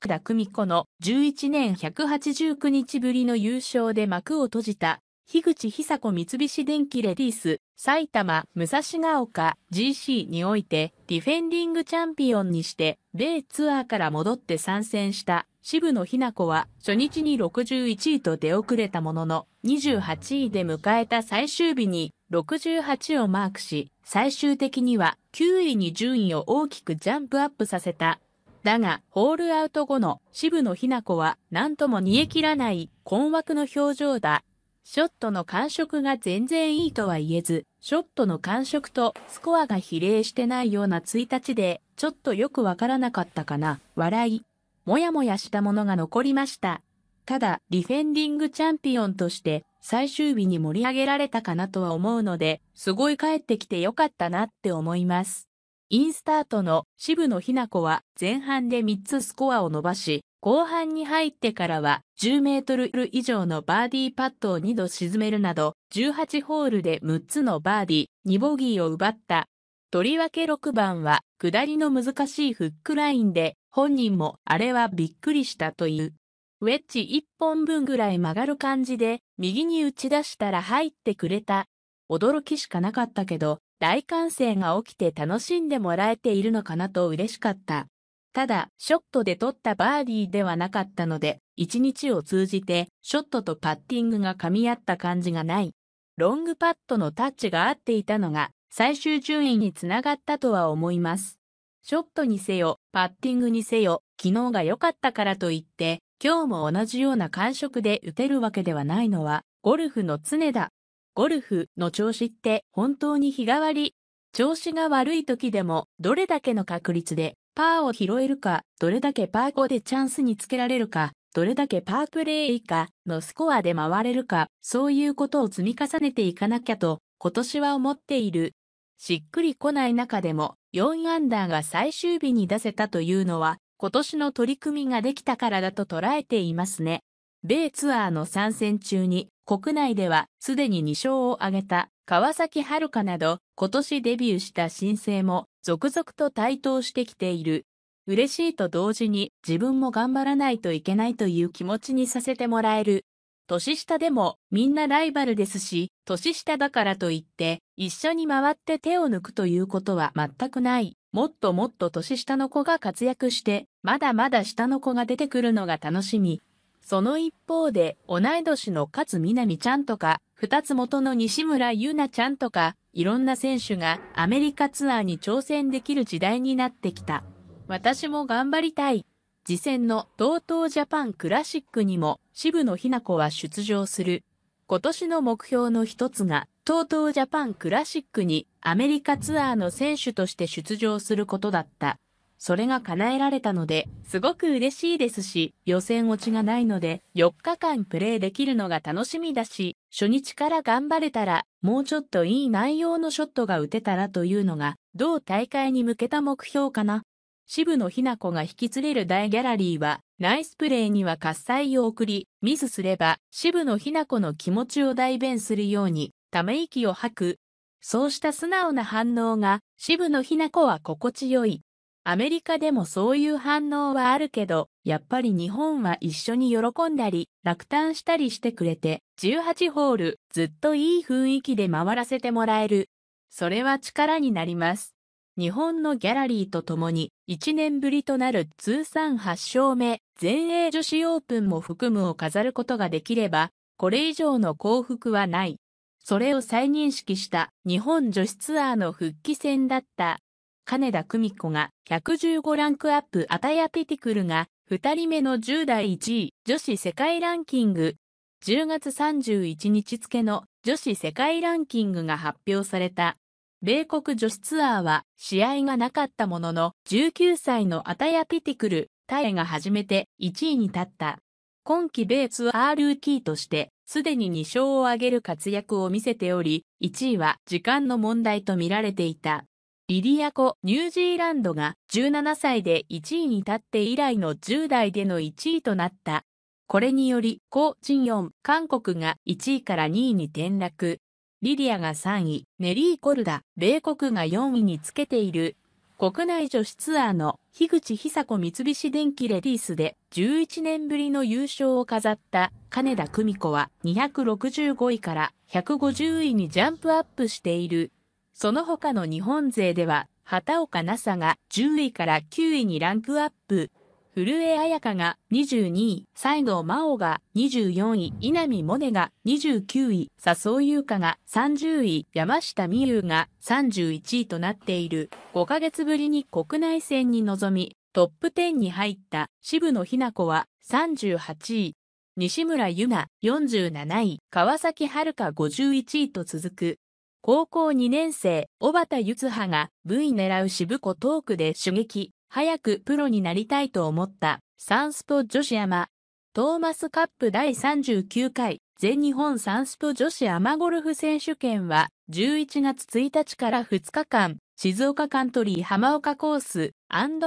福田久美子の11年189日ぶりの優勝で幕を閉じた、樋口久子三菱電機レディース、埼玉、武蔵ヶ丘、GC において、ディフェンディングチャンピオンにして、米ツアーから戻って参戦した、渋野日向子は、初日に61位と出遅れたものの、28位で迎えた最終日に、68をマークし、最終的には9位に順位を大きくジャンプアップさせた。だが、ホールアウト後の渋野日向子は何とも煮え切らない困惑の表情だ。ショットの感触が全然いいとは言えず、ショットの感触とスコアが比例してないような1日で、ちょっとよくわからなかったかな、笑い。もやもやしたものが残りました。ただ、ディフェンディングチャンピオンとして最終日に盛り上げられたかなとは思うので、すごい帰ってきてよかったなって思います。インスタートの渋野日向子は前半で3つスコアを伸ばし、後半に入ってからは10メートル以上のバーディーパットを2度沈めるなど、18ホールで6つのバーディー、2ボギーを奪った。とりわけ6番は下りの難しいフックラインで、本人もあれはびっくりしたという。ウェッジ1本分ぐらい曲がる感じで、右に打ち出したら入ってくれた。驚きしかなかったけど、大歓声が起きて楽しんでもらえているのかなと嬉しかった。ただ、ショットで取ったバーディーではなかったので、一日を通じてショットとパッティングが噛み合った感じがない。ロングパットのタッチが合っていたのが、最終順位につながったとは思います。ショットにせよ、パッティングにせよ、昨日が良かったからといって、今日も同じような感触で打てるわけではないのは、ゴルフの常だ。ゴルフの調子って本当に日替わり。調子が悪い時でもどれだけの確率でパーを拾えるか、どれだけパー5でチャンスにつけられるか、どれだけパープレイ以下のスコアで回れるか、そういうことを積み重ねていかなきゃと今年は思っている。しっくりこない中でも4アンダーが最終日に出せたというのは今年の取り組みができたからだと捉えていますね。米ツアーの参戦中に国内ではすでに2勝を挙げた川崎春香など今年デビューした新星も続々と台頭してきている。嬉しいと同時に自分も頑張らないといけないという気持ちにさせてもらえる。年下でもみんなライバルですし、年下だからといって一緒に回って手を抜くということは全くない。もっともっと年下の子が活躍して、まだまだ下の子が出てくるのが楽しみ。その一方で、同い年の勝みなみちゃんとか、二つ元の西村優奈ちゃんとか、いろんな選手がアメリカツアーに挑戦できる時代になってきた。私も頑張りたい。次戦の TOTO ジャパンクラシックにも渋野日向子は出場する。今年の目標の一つが TOTO ジャパンクラシックにアメリカツアーの選手として出場することだった。それが叶えられたので、すごく嬉しいですし、予選落ちがないので、4日間プレイできるのが楽しみだし、初日から頑張れたら、もうちょっといい内容のショットが打てたらというのが、同大会に向けた目標かな。渋野日向子が引き連れる大ギャラリーは、ナイスプレーには喝采を送り、ミスすれば、渋野日向子の気持ちを代弁するように、ため息を吐く。そうした素直な反応が、渋野日向子は心地よい。アメリカでもそういう反応はあるけど、やっぱり日本は一緒に喜んだり、落胆したりしてくれて、18ホール、ずっといい雰囲気で回らせてもらえる。それは力になります。日本のギャラリーとともに、1年ぶりとなる通算8勝目、全英女子オープンも含むを飾ることができれば、これ以上の幸福はない。それを再認識した日本女子ツアーの復帰戦だった。金田久美子が115ランクアップアタヤティティクルが2人目の10代1位女子世界ランキング10月31日付の女子世界ランキングが発表された。米国女子ツアーは試合がなかったものの19歳のアタヤ・ピティクル、タエが初めて1位に立った。今季米ツアールーキーとしてすでに2勝を挙げる活躍を見せており、1位は時間の問題と見られていた。リディアコ、ニュージーランドが17歳で1位に立って以来の10代での1位となった。これにより、コ・チンヨン、韓国が1位から2位に転落。リディアが3位、ネリー・コルダ、米国が4位につけている。国内女子ツアーの樋口久子三菱電機レディースで11年ぶりの優勝を飾った金田久美子は265位から150位にジャンプアップしている。その他の日本勢では、畑岡奈紗が10位から9位にランクアップ。古江彩佳が22位、西郷真央が24位、稲見萌寧が29位、笹生優香が30位、山下美優が31位となっている。5ヶ月ぶりに国内戦に臨み、トップ10に入った渋野日向子は38位、西村優奈47位、川崎春香51位と続く。高校2年生、小畑ゆつはが V 狙う渋子トークで刺激、早くプロになりたいと思ったサンスポ女子山。トーマスカップ第39回全日本サンスポ女子アマゴルフ選手権は11月1日から2日間、静岡カントリー浜岡コース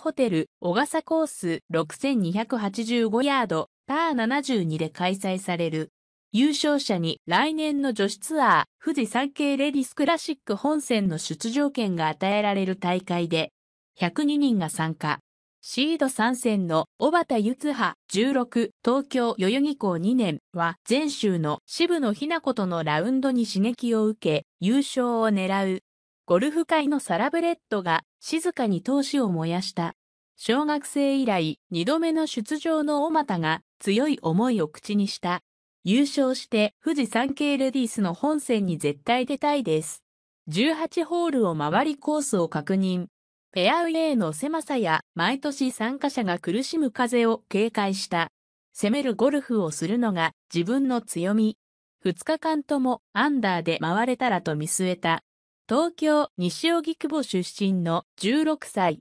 ホテル小笠コース6285ヤードパー72で開催される。優勝者に来年の女子ツアー、富士山系レディスクラシック本戦の出場権が与えられる大会で、102人が参加。シード参戦の小畑ゆつは16東京代々木校2年は前週の渋野日な子とのラウンドに刺激を受け優勝を狙う。ゴルフ界のサラブレッドが静かに闘志を燃やした。小学生以来2度目の出場の小畑が強い思いを口にした。優勝して富士山系レディースの本戦に絶対出たいです。18ホールを回りコースを確認。フェアウェイの狭さや毎年参加者が苦しむ風を警戒した。攻めるゴルフをするのが自分の強み。2日間ともアンダーで回れたらと見据えた。東京西荻窪出身の16歳。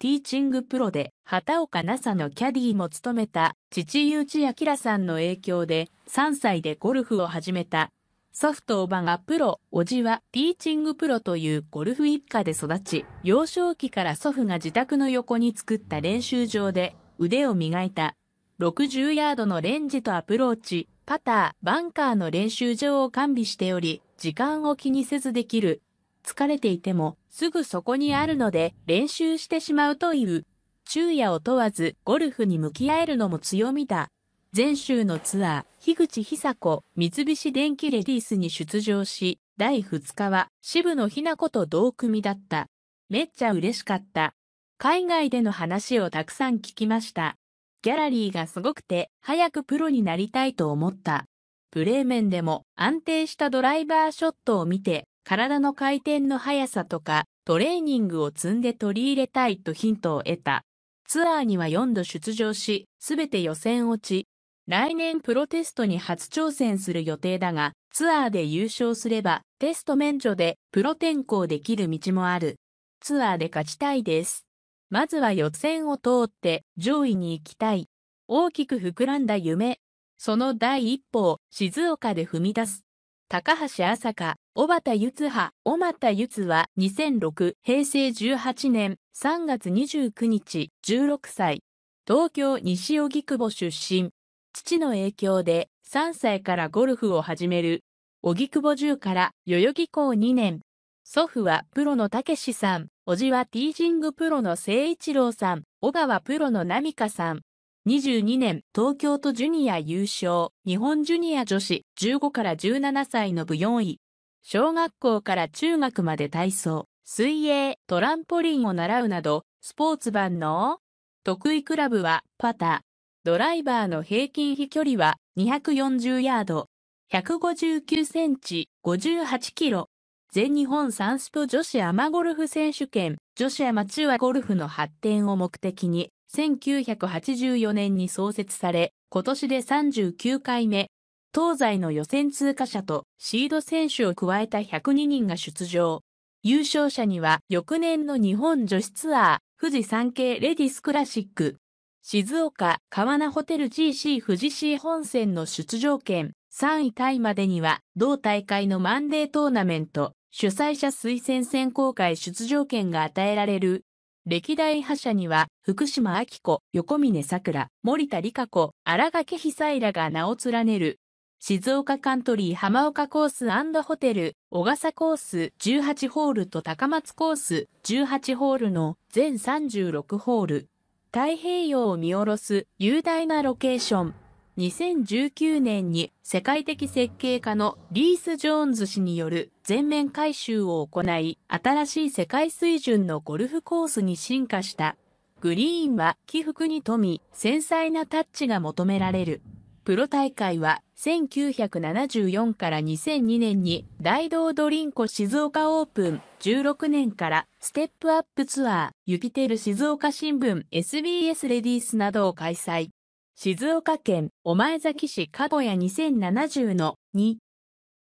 ティーチングプロで畑岡奈紗のキャディーも務めた父内明さんの影響で3歳でゴルフを始めた。祖父とおばがプロ、おじはティーチングプロというゴルフ一家で育ち、幼少期から祖父が自宅の横に作った練習場で腕を磨いた。60ヤードのレンジとアプローチ、パター、バンカーの練習場を完備しており、時間を気にせずできる疲れていてもすぐそこにあるので練習してしまうという。昼夜を問わずゴルフに向き合えるのも強みだ。前週のツアー、樋口久子、三菱電機レディースに出場し、第2日は渋野日向子と同組だった。めっちゃ嬉しかった。海外での話をたくさん聞きました。ギャラリーがすごくて、早くプロになりたいと思った。ブレーメンでも安定したドライバーショットを見て、体の回転の速さとか、トレーニングを積んで取り入れたいとヒントを得た。ツアーには4度出場し、すべて予選落ち。来年プロテストに初挑戦する予定だが、ツアーで優勝すれば、テスト免除でプロ転向できる道もある。ツアーで勝ちたいです。まずは予選を通って上位に行きたい。大きく膨らんだ夢。その第一歩を静岡で踏み出す。高橋朝香、小畑ゆ葉、小畑ゆは2006平成18年3月29日16歳、東京西荻窪出身、父の影響で3歳からゴルフを始める、荻窪10から代々木校2年、祖父はプロのたけしさん、叔父はティージングプロの誠一郎さん、小川プロのナミカさん、2022年東京都ジュニア優勝、日本ジュニア女子15から17歳の部4位。小学校から中学まで体操、水泳、トランポリンを習うなど、スポーツ版の得意クラブはパター。ドライバーの平均飛距離は240ヤード、159センチ、58キロ。全日本サンスポ女子アマゴルフ選手権、女子アマチュアゴルフの発展を目的に、1984年に創設され、今年で39回目、東西の予選通過者とシード選手を加えた102人が出場。優勝者には翌年の日本女子ツアー、富士山系レディスクラシック、静岡川名ホテル GC 富士市本線の出場権3位タイまでには同大会のマンデートーナメント主催者推薦選考会出場権が与えられる歴代覇者には、福島明子、横峯桜、森田理香子、荒垣久井らが名を連ねる。静岡カントリー浜岡コースホテル、小笠コース18ホールと高松コース18ホールの全36ホール。太平洋を見下ろす雄大なロケーション。2019年に世界的設計家のリース・ジョーンズ氏による全面改修を行い、新しい世界水準のゴルフコースに進化した。グリーンは起伏に富み、繊細なタッチが求められる。プロ大会は1974から2002年に大道ドリンコ静岡オープン、16年からステップアップツアー、ユピテル静岡新聞 SBS レディースなどを開催。静岡県御前崎市加護屋2070の2